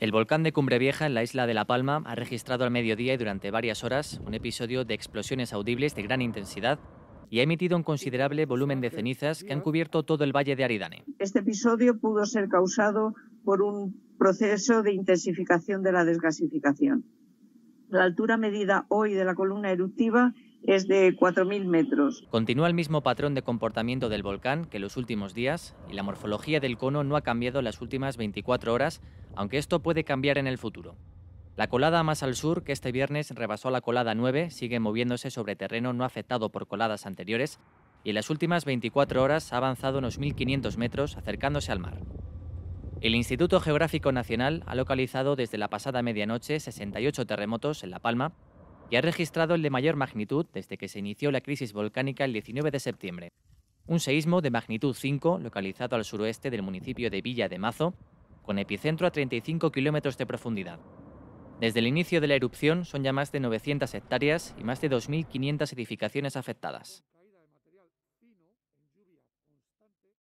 El volcán de Cumbre Vieja en la isla de La Palma ha registrado al mediodía y durante varias horas un episodio de explosiones audibles de gran intensidad y ha emitido un considerable volumen de cenizas que han cubierto todo el valle de Aridane. Este episodio pudo ser causado por un proceso de intensificación de la desgasificación. La altura medida hoy de la columna eruptiva es de 4.000 metros. Continúa el mismo patrón de comportamiento del volcán que los últimos días y la morfología del cono no ha cambiado en las últimas 24 horas, aunque esto puede cambiar en el futuro. La colada más al sur, que este viernes rebasó la colada 9, sigue moviéndose sobre terreno no afectado por coladas anteriores y en las últimas 24 horas ha avanzado unos 1.500 metros acercándose al mar. El Instituto Geográfico Nacional ha localizado desde la pasada medianoche 68 terremotos en La Palma, y ha registrado el de mayor magnitud desde que se inició la crisis volcánica el 19 de septiembre. Un seísmo de magnitud 5, localizado al suroeste del municipio de Villa de Mazo, con epicentro a 35 kilómetros de profundidad. Desde el inicio de la erupción son ya más de 900 hectáreas y más de 2.500 edificaciones afectadas.